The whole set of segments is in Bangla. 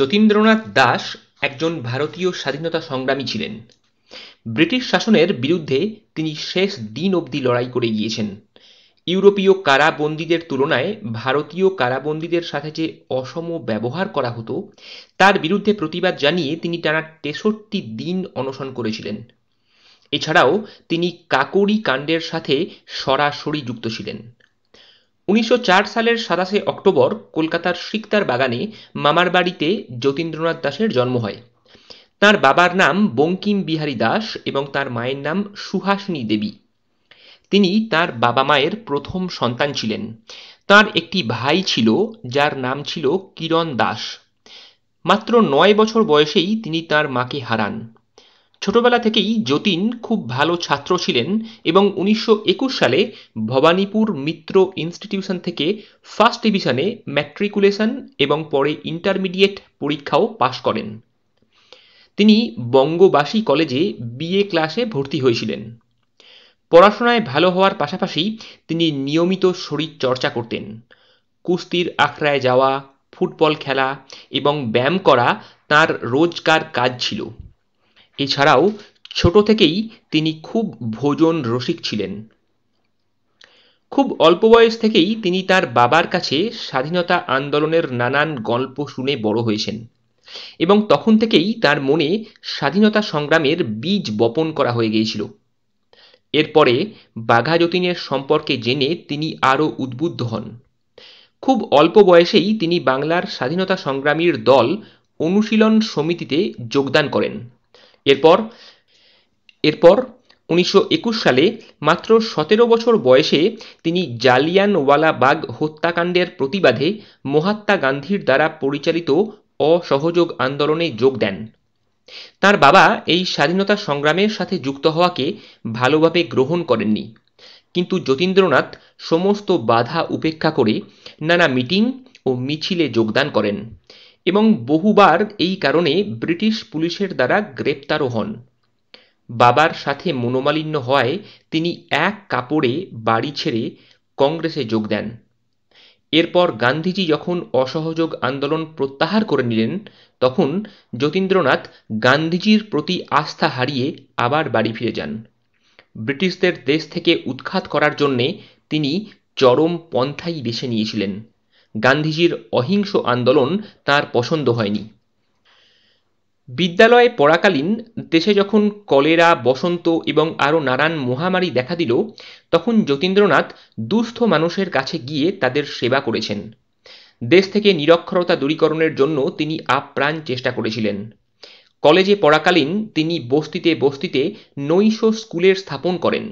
যতীন্দ্রনাথ দাস একজন ভারতীয় স্বাধীনতা সংগ্রামী ছিলেন ব্রিটিশ শাসনের বিরুদ্ধে তিনি শেষ দিন অবধি লড়াই করে গিয়েছেন ইউরোপীয় কারাবন্দীদের তুলনায় ভারতীয় কারাবন্দীদের সাথে যে অসম ব্যবহার করা হতো তার বিরুদ্ধে প্রতিবাদ জানিয়ে তিনি টানা তেষট্টি দিন অনশন করেছিলেন এছাড়াও তিনি কাকরি কাণ্ডের সাথে সরাসরি যুক্ত ছিলেন উনিশশো সালের সাতাশে অক্টোবর কলকাতার সিকতার বাগানে মামার বাড়িতে যতীন্দ্রনাথ দাসের জন্ম হয় তার বাবার নাম বঙ্কিম বিহারী দাস এবং তার মায়ের নাম সুহাসিনী দেবী তিনি তার বাবা মায়ের প্রথম সন্তান ছিলেন তার একটি ভাই ছিল যার নাম ছিল কিরণ দাস মাত্র নয় বছর বয়সেই তিনি তার মাকে হারান ছোটবেলা থেকেই যতীন খুব ভালো ছাত্র ছিলেন এবং উনিশশো সালে ভবানীপুর মিত্র ইনস্টিটিউশন থেকে ফার্স্ট ডিভিশনে ম্যাট্রিকুলেশন এবং পরে ইন্টারমিডিয়েট পরীক্ষাও পাশ করেন তিনি বঙ্গবাসী কলেজে বিএ ক্লাসে ভর্তি হয়েছিলেন পড়াশোনায় ভালো হওয়ার পাশাপাশি তিনি নিয়মিত শরীর চর্চা করতেন কুস্তির আখড়ায় যাওয়া ফুটবল খেলা এবং ব্যায়াম করা তার রোজকার কাজ ছিল এছাড়াও ছোট থেকেই তিনি খুব ভোজন রসিক ছিলেন খুব অল্প বয়স থেকেই তিনি তার বাবার কাছে স্বাধীনতা আন্দোলনের নানান গল্প শুনে বড় হয়েছেন এবং তখন থেকেই তার মনে স্বাধীনতা সংগ্রামের বীজ বপন করা হয়ে গিয়েছিল এরপরে বাঘা যতীনের সম্পর্কে জেনে তিনি আরও উদ্বুদ্ধ হন খুব অল্প বয়সেই তিনি বাংলার স্বাধীনতা সংগ্রামীর দল অনুশীলন সমিতিতে যোগদান করেন এরপর এরপর উনিশশো সালে মাত্র সতেরো বছর বয়সে তিনি জালিয়ানওয়ালাবাগ হত্যাকাণ্ডের প্রতিবাদে মহাত্মা গান্ধীর দ্বারা পরিচালিত অসহযোগ আন্দোলনে যোগ দেন তার বাবা এই স্বাধীনতা সংগ্রামের সাথে যুক্ত হওয়াকে ভালোভাবে গ্রহণ করেননি কিন্তু যতীন্দ্রনাথ সমস্ত বাধা উপেক্ষা করে নানা মিটিং ও মিছিলে যোগদান করেন এবং বহুবার এই কারণে ব্রিটিশ পুলিশের দ্বারা গ্রেপ্তারও হন বাবার সাথে মনোমালিন্য হওয়ায় তিনি এক কাপড়ে বাড়ি ছেড়ে কংগ্রেসে যোগ দেন এরপর গান্ধীজি যখন অসহযোগ আন্দোলন প্রত্যাহার করে নিলেন তখন যতীন্দ্রনাথ গান্ধীজির প্রতি আস্থা হারিয়ে আবার বাড়ি ফিরে যান ব্রিটিশদের দেশ থেকে উৎখাত করার জন্যে তিনি চরম পন্থাই বেছে নিয়েছিলেন গান্ধীজির অহিংস আন্দোলন তার পছন্দ হয়নি বিদ্যালয়ে পড়াকালীন দেশে যখন কলেরা বসন্ত এবং আরও নানান মহামারী দেখা দিল তখন যতীন্দ্রনাথ দুস্থ মানুষের কাছে গিয়ে তাদের সেবা করেছেন দেশ থেকে নিরক্ষরতা দূরীকরণের জন্য তিনি আপ্রাণ চেষ্টা করেছিলেন কলেজে পড়াকালীন তিনি বস্তিতে বস্তিতে নৈশ স্কুলের স্থাপন করেন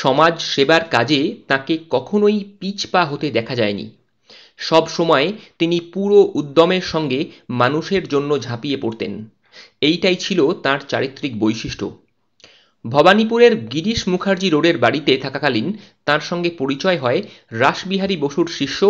সমাজ সেবার কাজে তাকে কখনোই পিছপা হতে দেখা যায়নি সব সময় তিনি পুরো উদ্যমের সঙ্গে মানুষের জন্য ঝাঁপিয়ে পড়তেন এইটাই ছিল তার চারিত্রিক বৈশিষ্ট্য ভবানীপুরের গিরিশ মুখার্জি রোডের বাড়িতে থাকাকালীন তার সঙ্গে পরিচয় হয় রাসবিহারী বসুর শিষ্য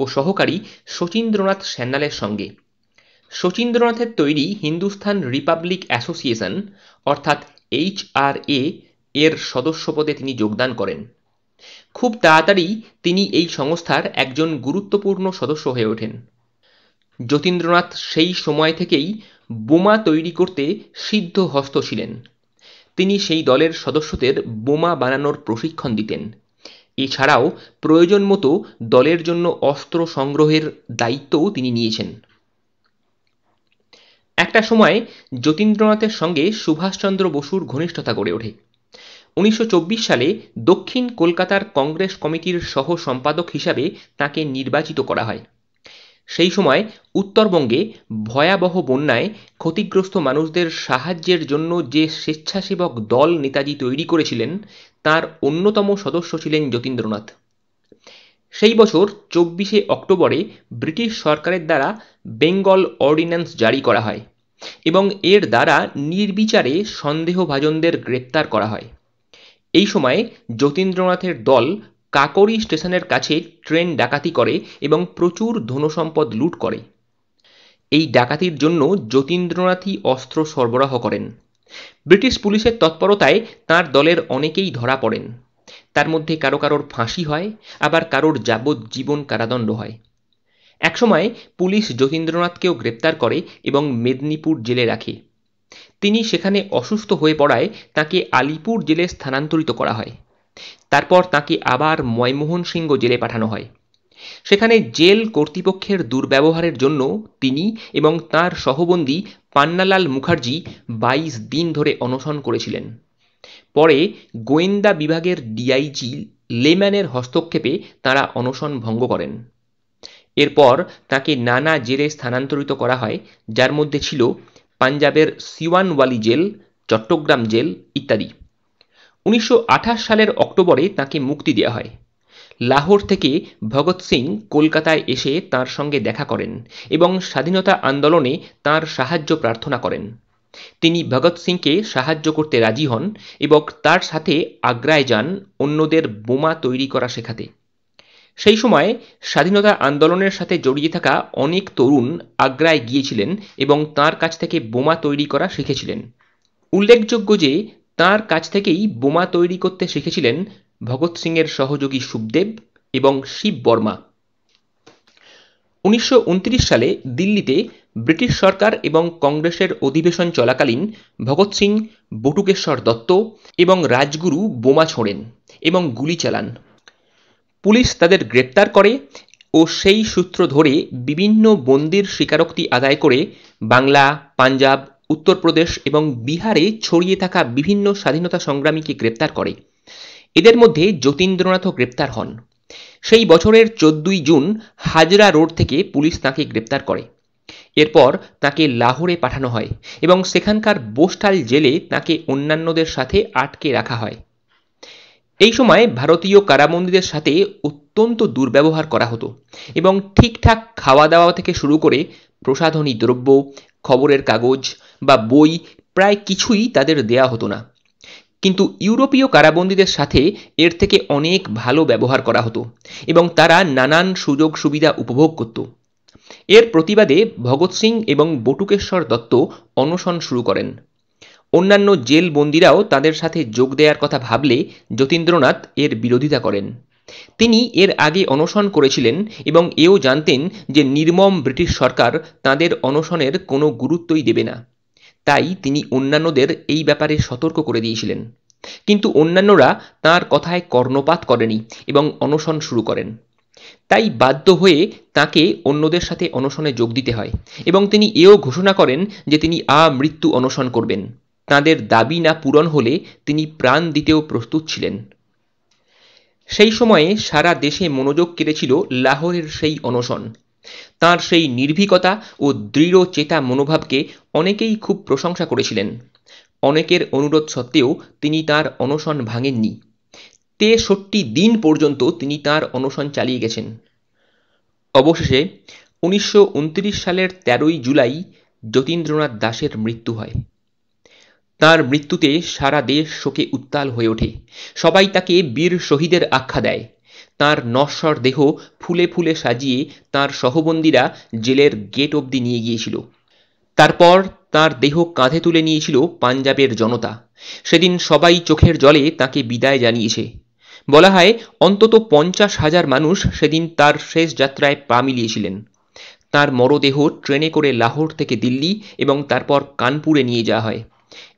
ও সহকারী শচীন্দ্রনাথ স্যান্যালের সঙ্গে শচীন্দ্রনাথের তৈরি হিন্দুস্থান রিপাবলিক অ্যাসোসিয়েশন অর্থাৎ এইচ আর এ এর সদস্যপদে তিনি যোগদান করেন খুব তাড়াতাড়ি তিনি এই সংস্থার একজন গুরুত্বপূর্ণ সদস্য হয়ে ওঠেন যতীন্দ্রনাথ সেই সময় থেকেই বোমা তৈরি করতে সিদ্ধ হস্ত ছিলেন তিনি সেই দলের সদস্যদের বোমা বানানোর প্রশিক্ষণ দিতেন এছাড়াও প্রয়োজন মতো দলের জন্য অস্ত্র সংগ্রহের দায়িত্বও তিনি নিয়েছেন একটা সময় যতীন্দ্রনাথের সঙ্গে সুভাষচন্দ্র বসুর ঘনিষ্ঠতা গড়ে ওঠে উনিশশো সালে দক্ষিণ কলকাতার কংগ্রেস কমিটির সহ সম্পাদক হিসাবে তাকে নির্বাচিত করা হয় সেই সময় উত্তরবঙ্গে ভয়াবহ বন্যায় ক্ষতিগ্রস্ত মানুষদের সাহায্যের জন্য যে স্বেচ্ছাসেবক দল নেতাজি তৈরি করেছিলেন তার অন্যতম সদস্য ছিলেন যতীন্দ্রনাথ সেই বছর চব্বিশে অক্টোবরে ব্রিটিশ সরকারের দ্বারা বেঙ্গল অর্ডিন্যান্স জারি করা হয় এবং এর দ্বারা নির্বিচারে সন্দেহভাজনদের গ্রেপ্তার করা হয় এই সময় যতীন্দ্রনাথের দল কাকরি স্টেশনের কাছে ট্রেন ডাকাতি করে এবং প্রচুর ধনসম্পদ লুট করে এই ডাকাতির জন্য যতীন্দ্রনাথই অস্ত্র সরবরাহ করেন ব্রিটিশ পুলিশের তৎপরতায় তার দলের অনেকেই ধরা পড়েন তার মধ্যে কারো কারোর ফাঁসি হয় আবার কারোর যাবজ্জীবন কারাদণ্ড হয় একসময় পুলিশ যতীন্দ্রনাথকেও গ্রেপ্তার করে এবং মেদিনীপুর জেলে রাখে তিনি সেখানে অসুস্থ হয়ে পড়ায় তাকে আলিপুর জেলে স্থানান্তরিত করা হয় তারপর তাকে আবার ময়মোহন সিংহ জেলে পাঠানো হয় সেখানে জেল কর্তৃপক্ষের দুর্ব্যবহারের জন্য তিনি এবং তার সহবন্দী পান্নালাল মুখার্জি বাইশ দিন ধরে অনশন করেছিলেন পরে গোয়েন্দা বিভাগের ডিআইজি লেম্যানের হস্তক্ষেপে তারা অনশন ভঙ্গ করেন এরপর তাকে নানা জেলে স্থানান্তরিত করা হয় যার মধ্যে ছিল পাঞ্জাবের সিওয়ানওয়ালি জেল চট্টগ্রাম জেল ইত্যাদি উনিশশো সালের অক্টোবরে তাকে মুক্তি দেওয়া হয় লাহোর থেকে ভগৎ সিং কলকাতায় এসে তার সঙ্গে দেখা করেন এবং স্বাধীনতা আন্দোলনে তার সাহায্য প্রার্থনা করেন তিনি ভগৎ সিংকে সাহায্য করতে রাজি হন এবং তার সাথে আগ্রায় যান অন্যদের বোমা তৈরি করা শেখাতে সেই সময় স্বাধীনতা আন্দোলনের সাথে জড়িয়ে থাকা অনেক তরুণ আগ্রায় গিয়েছিলেন এবং তার কাছ থেকে বোমা তৈরি করা শিখেছিলেন উল্লেখযোগ্য যে তার কাছ থেকেই বোমা তৈরি করতে শিখেছিলেন ভগৎ সিংয়ের সহযোগী সুখদেব এবং শিব বর্মা উনিশশো সালে দিল্লিতে ব্রিটিশ সরকার এবং কংগ্রেসের অধিবেশন চলাকালীন ভগৎ সিং বটুকেশ্বর দত্ত এবং রাজগুরু বোমা ছোঁড়েন এবং গুলি চালান পুলিশ তাদের গ্রেপ্তার করে ও সেই সূত্র ধরে বিভিন্ন বন্দির স্বীকারোক্তি আদায় করে বাংলা পাঞ্জাব উত্তরপ্রদেশ এবং বিহারে ছড়িয়ে থাকা বিভিন্ন স্বাধীনতা সংগ্রামীকে গ্রেপ্তার করে এদের মধ্যে যতীন্দ্রনাথও গ্রেপ্তার হন সেই বছরের চোদ্দই জুন হাজরা রোড থেকে পুলিশ তাঁকে গ্রেপ্তার করে এরপর তাকে লাহোরে পাঠানো হয় এবং সেখানকার বোস্টাল জেলে তাকে অন্যান্যদের সাথে আটকে রাখা হয় এই সময় ভারতীয় কারাবন্দীদের সাথে অত্যন্ত দুর্ব্যবহার করা হতো এবং ঠিকঠাক খাওয়া দাওয়া থেকে শুরু করে প্রসাধনী দ্রব্য খবরের কাগজ বা বই প্রায় কিছুই তাদের দেয়া হতো না কিন্তু ইউরোপীয় কারাবন্দীদের সাথে এর থেকে অনেক ভালো ব্যবহার করা হতো এবং তারা নানান সুযোগ সুবিধা উপভোগ করত এর প্রতিবাদে ভগৎ সিং এবং বটুকেশ্বর দত্ত অনশন শুরু করেন অন্যান্য জেল বন্দিরাও তাদের সাথে যোগ দেওয়ার কথা ভাবলে যতীন্দ্রনাথ এর বিরোধিতা করেন তিনি এর আগে অনশন করেছিলেন এবং এও জানতেন যে নির্মম ব্রিটিশ সরকার তাদের অনশনের কোনো গুরুত্বই দেবে না তাই তিনি অন্যান্যদের এই ব্যাপারে সতর্ক করে দিয়েছিলেন কিন্তু অন্যান্যরা তার কথায় কর্ণপাত করেনি এবং অনশন শুরু করেন তাই বাধ্য হয়ে তাকে অন্যদের সাথে অনশনে যোগ দিতে হয় এবং তিনি এও ঘোষণা করেন যে তিনি আমৃত্যু অনশন করবেন তাঁদের দাবি না পূরণ হলে তিনি প্রাণ দিতেও প্রস্তুত ছিলেন সেই সময়ে সারা দেশে মনোযোগ কেড়েছিল লাহোরের সেই অনশন তার সেই নির্ভীকতা ও দৃঢ় চেতা মনোভাবকে অনেকেই খুব প্রশংসা করেছিলেন অনেকের অনুরোধ সত্ত্বেও তিনি তার অনশন ভাঙেননি তেষট্টি দিন পর্যন্ত তিনি তার অনশন চালিয়ে গেছেন অবশেষে উনিশশো সালের তেরোই জুলাই যতীন্দ্রনাথ দাসের মৃত্যু হয় তার মৃত্যুতে সারা দেশ শোকে উত্তাল হয়ে ওঠে সবাই তাকে বীর শহীদের আখ্যা দেয় তার নশ্বর দেহ ফুলে ফুলে সাজিয়ে তার সহবন্দীরা জেলের গেট অবধি নিয়ে গিয়েছিল তারপর তার দেহ কাঁধে তুলে নিয়েছিল পাঞ্জাবের জনতা সেদিন সবাই চোখের জলে তাকে বিদায় জানিয়েছে বলা হয় অন্তত পঞ্চাশ হাজার মানুষ সেদিন তার শেষ যাত্রায় পা মিলিয়েছিলেন তার মরদেহ ট্রেনে করে লাহোর থেকে দিল্লি এবং তারপর কানপুরে নিয়ে যাওয়া হয়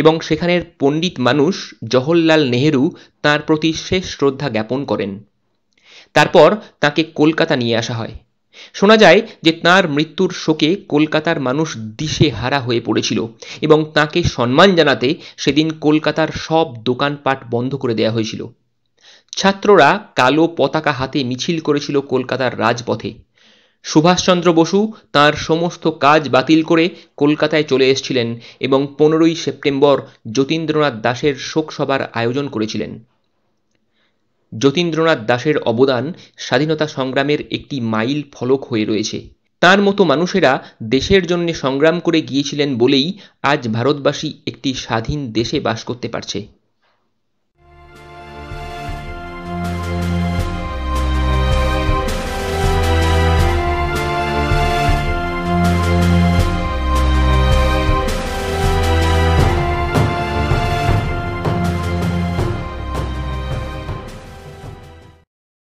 এবং সেখানের পণ্ডিত মানুষ জওহরলাল নেহেরু তার প্রতি শেষ শ্রদ্ধা জ্ঞাপন করেন তারপর তাকে কলকাতা নিয়ে আসা হয় শোনা যায় যে তার মৃত্যুর শোকে কলকাতার মানুষ দিশে হারা হয়ে পড়েছিল এবং তাকে সম্মান জানাতে সেদিন কলকাতার সব দোকানপাট বন্ধ করে দেওয়া হয়েছিল ছাত্ররা কালো পতাকা হাতে মিছিল করেছিল কলকাতার রাজপথে সুভাষচন্দ্র বসু তার সমস্ত কাজ বাতিল করে কলকাতায় চলে এসেছিলেন এবং পনেরোই সেপ্টেম্বর যতীন্দ্রনাথ দাসের শোকসভার আয়োজন করেছিলেন যতীন্দ্রনাথ দাসের অবদান স্বাধীনতা সংগ্রামের একটি মাইল ফলক হয়ে রয়েছে তার মতো মানুষেরা দেশের জন্য সংগ্রাম করে গিয়েছিলেন বলেই আজ ভারতবাসী একটি স্বাধীন দেশে বাস করতে পারছে